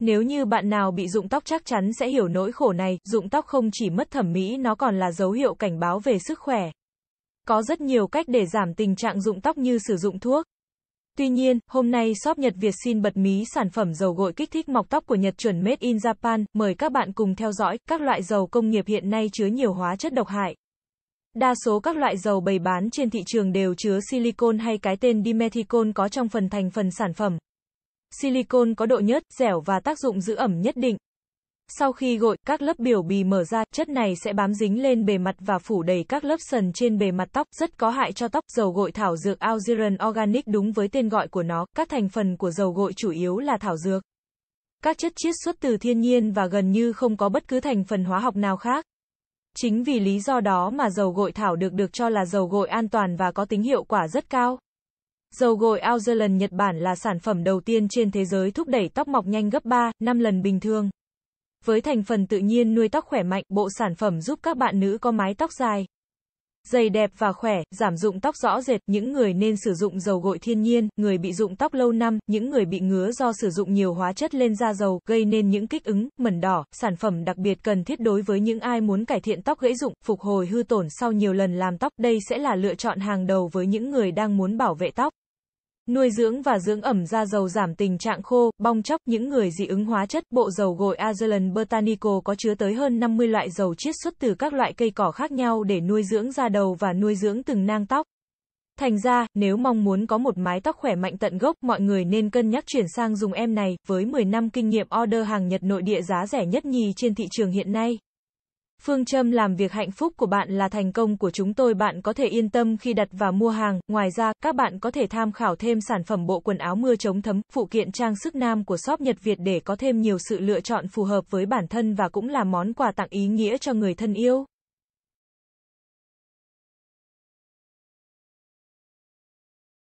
Nếu như bạn nào bị rụng tóc chắc chắn sẽ hiểu nỗi khổ này, rụng tóc không chỉ mất thẩm mỹ nó còn là dấu hiệu cảnh báo về sức khỏe. Có rất nhiều cách để giảm tình trạng rụng tóc như sử dụng thuốc. Tuy nhiên, hôm nay shop Nhật Việt xin bật mí sản phẩm dầu gội kích thích mọc tóc của Nhật chuẩn Made in Japan, mời các bạn cùng theo dõi, các loại dầu công nghiệp hiện nay chứa nhiều hóa chất độc hại. Đa số các loại dầu bày bán trên thị trường đều chứa silicon hay cái tên dimethicone có trong phần thành phần sản phẩm. Silicon có độ nhớt, dẻo và tác dụng giữ ẩm nhất định. Sau khi gội, các lớp biểu bì mở ra, chất này sẽ bám dính lên bề mặt và phủ đầy các lớp sần trên bề mặt tóc, rất có hại cho tóc. Dầu gội thảo dược Algerian Organic đúng với tên gọi của nó, các thành phần của dầu gội chủ yếu là thảo dược. Các chất chiết xuất từ thiên nhiên và gần như không có bất cứ thành phần hóa học nào khác. Chính vì lý do đó mà dầu gội thảo được được cho là dầu gội an toàn và có tính hiệu quả rất cao. Dầu gội Australia Nhật Bản là sản phẩm đầu tiên trên thế giới thúc đẩy tóc mọc nhanh gấp 3, 5 lần bình thường. Với thành phần tự nhiên nuôi tóc khỏe mạnh, bộ sản phẩm giúp các bạn nữ có mái tóc dài, dày đẹp và khỏe, giảm dụng tóc rõ rệt, những người nên sử dụng dầu gội thiên nhiên, người bị dụng tóc lâu năm, những người bị ngứa do sử dụng nhiều hóa chất lên da dầu, gây nên những kích ứng, mẩn đỏ, sản phẩm đặc biệt cần thiết đối với những ai muốn cải thiện tóc gãy dụng, phục hồi hư tổn sau nhiều lần làm tóc, đây sẽ là lựa chọn hàng đầu với những người đang muốn bảo vệ tóc. Nuôi dưỡng và dưỡng ẩm da dầu giảm tình trạng khô, bong chóc, những người dị ứng hóa chất, bộ dầu gội Azealand Botanical có chứa tới hơn 50 loại dầu chiết xuất từ các loại cây cỏ khác nhau để nuôi dưỡng da đầu và nuôi dưỡng từng nang tóc. Thành ra, nếu mong muốn có một mái tóc khỏe mạnh tận gốc, mọi người nên cân nhắc chuyển sang dùng em này, với 10 năm kinh nghiệm order hàng Nhật nội địa giá rẻ nhất nhì trên thị trường hiện nay. Phương châm làm việc hạnh phúc của bạn là thành công của chúng tôi bạn có thể yên tâm khi đặt và mua hàng. Ngoài ra, các bạn có thể tham khảo thêm sản phẩm bộ quần áo mưa chống thấm, phụ kiện trang sức nam của shop Nhật Việt để có thêm nhiều sự lựa chọn phù hợp với bản thân và cũng là món quà tặng ý nghĩa cho người thân yêu.